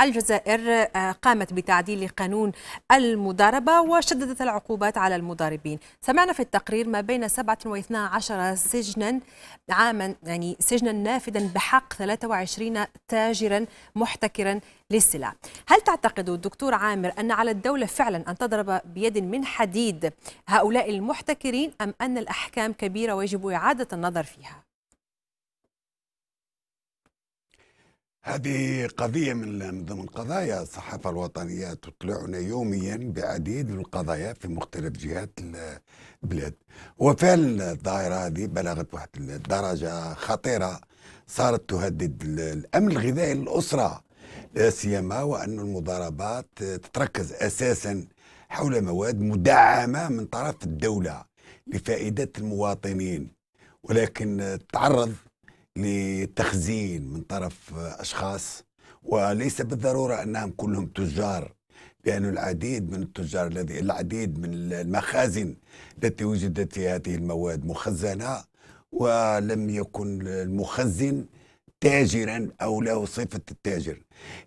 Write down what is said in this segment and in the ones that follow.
الجزائر آه، قامت بتعديل قانون المضاربة وشددت العقوبات على المضاربين سمعنا في التقرير ما بين 7 و12 سجنا عاما يعني سجنا نافذا بحق 23 تاجرا محتكرا للسلع هل تعتقد دكتور عامر أن على الدولة فعلا أن تضرب بيد من حديد هؤلاء المحتكرين أم أن الأحكام كبيرة ويجب إعادة النظر فيها؟ هذه قضية من ضمن قضايا الصحافة الوطنية تطلعنا يوميا بعديد من القضايا في مختلف جهات البلاد وفعلا الظاهرة هذه بلغت واحد الدرجة خطيرة صارت تهدد الأمن الغذائي للأسرة لا سيما وأن المضاربات تتركز أساسا حول مواد مدعمة من طرف الدولة لفائدة المواطنين ولكن تعرض لتخزين من طرف أشخاص وليس بالضرورة أنهم كلهم تجار لأن العديد من التجار الذي العديد من المخازن التي وجدت في هذه المواد مخزنة ولم يكن المخزن تاجرا أو له صفة التاجر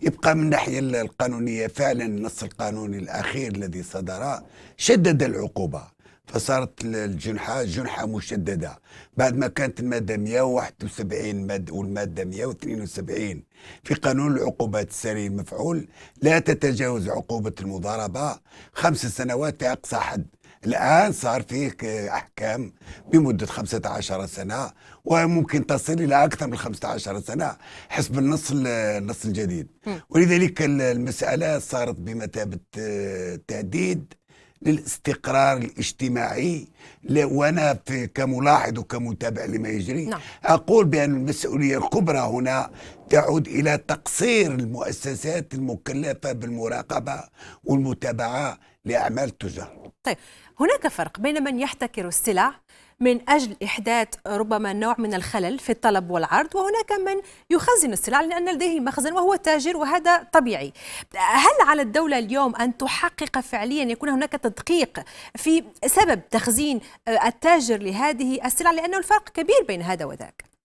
يبقى من الناحية القانونية فعلا النص القانوني الأخير الذي صدر شدد العقوبة فصارت الجنحة جنحة مشددة بعد ما كانت المادة 171 والمادة 172 في قانون العقوبات السري المفعول لا تتجاوز عقوبة المضاربة خمس سنوات في أقصى حد الآن صار فيه أحكام بمدة 15 سنة وممكن تصل إلى أكثر من 15 سنة حسب النص النص الجديد ولذلك المسألة صارت بمثابة آه، تهديد للاستقرار الاجتماعي وانا كملاحظ وكمتابع لما يجري نعم. اقول بان المسؤوليه الكبرى هنا تعود الى تقصير المؤسسات المكلفه بالمراقبه والمتابعه لاعمال التجار. طيب هناك فرق بين من يحتكر السلع من أجل إحداث ربما نوع من الخلل في الطلب والعرض وهناك من يخزن السلع لأن لديه مخزن وهو تاجر وهذا طبيعي هل على الدولة اليوم أن تحقق فعليا يكون هناك تدقيق في سبب تخزين التاجر لهذه السلع لأنه الفرق كبير بين هذا وذاك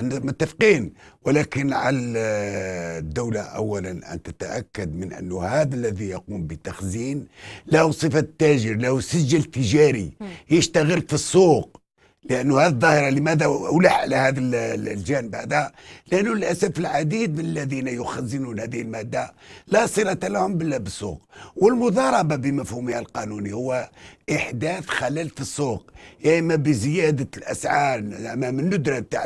متفقين ولكن على الدولة أولا أن تتأكد من أنه هذا الذي يقوم بالتخزين له صفة تاجر له سجل تجاري يشتغل في السوق لأنه هذه الظاهرة لماذا ألح على هذا الجانب هذا لأنه للأسف العديد من الذين يخزنون هذه المادة لا صلة لهم بالسوق والمضاربة بمفهومها القانوني هو احداث خلل في السوق يا إيه اما بزياده الاسعار امام الندره تاع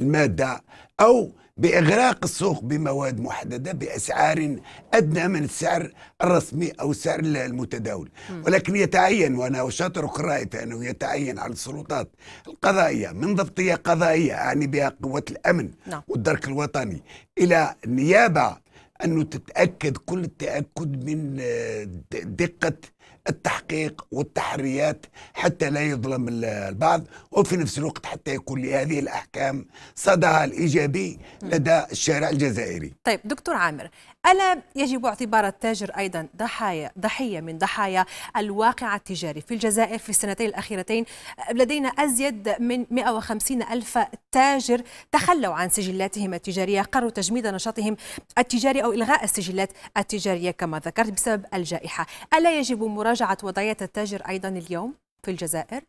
الماده او باغراق السوق بمواد محدده باسعار ادنى من السعر الرسمي او السعر المتداول ولكن يتعين وانا اشاطرك الراي انه يتعين على السلطات القضائيه من ضبطيه قضائيه اعني بها قوه الامن نعم. والدرك الوطني الى نيابه انه تتاكد كل التاكد من آه، دقه التحقيق والتحريات حتى لا يظلم البعض وفي نفس الوقت حتى يكون لهذه الأحكام صدها الإيجابي لدى الشارع الجزائري طيب دكتور عامر ألا يجب اعتبار التاجر أيضا ضحايا ضحية من ضحايا الواقع التجاري في الجزائر في السنتين الأخيرتين آه، لدينا أزيد من 150 ألف تاجر تخلوا عن سجلاتهم التجارية قرروا تجميد نشاطهم التجاري أو إلغاء السجلات التجارية كما ذكرت بسبب الجائحة ألا يجب مراجعة وضعية التاجر أيضا اليوم في الجزائر؟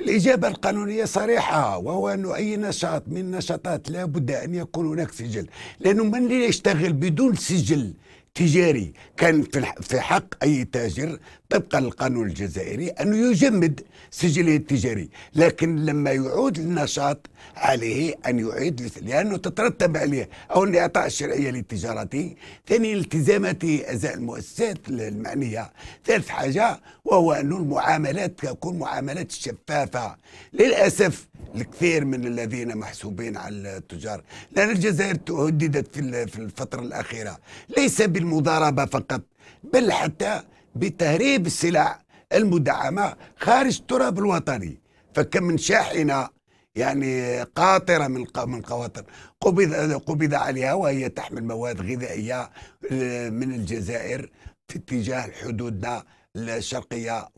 الإجابة القانونية صريحة وهو أنه أي نشاط من النشاطات لا بد أن يكون هناك سجل لأنه من يشتغل بدون سجل تجاري كان في حق أي تاجر طبقا للقانون الجزائري أنه يجمد سجله التجاري لكن لما يعود للنشاط عليه أن يعيد لأنه تترتب عليه أولا إعطاء الشرعية لتجارته ثاني التزاماته أزاء المؤسسات المعنية ثالث حاجة وهو أنه المعاملات تكون معاملات شفافة للأسف الكثير من الذين محسوبين على التجار لأن الجزائر تهددت في الفترة الأخيرة ليس بالمضاربة فقط بل حتى بتهريب السلع المدعمة خارج التراب الوطني فكم من شاحنة يعني قاطرة من من قواطر قبض قبض عليها وهي تحمل مواد غذائية آه، من الجزائر في اتجاه حدودنا الشرقية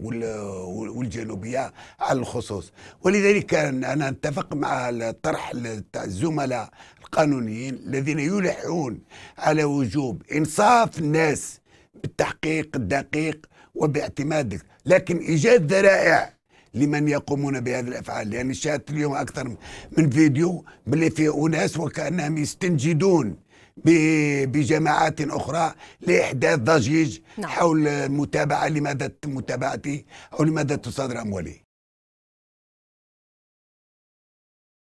والجنوبية على الخصوص ولذلك أنا أتفق مع الطرح تاع الزملاء القانونيين الذين يلحون على وجوب إنصاف الناس بالتحقيق الدقيق وباعتماد لكن إيجاد ذرائع لمن يقومون بهذه الافعال لان يعني شاهدت اليوم اكثر من فيديو باللي فيه اناس وكانهم يستنجدون بجماعات أخرى لإحداث ضجيج نعم. حول متابعه لماذا متابعتي أو لماذا تصادر أموالي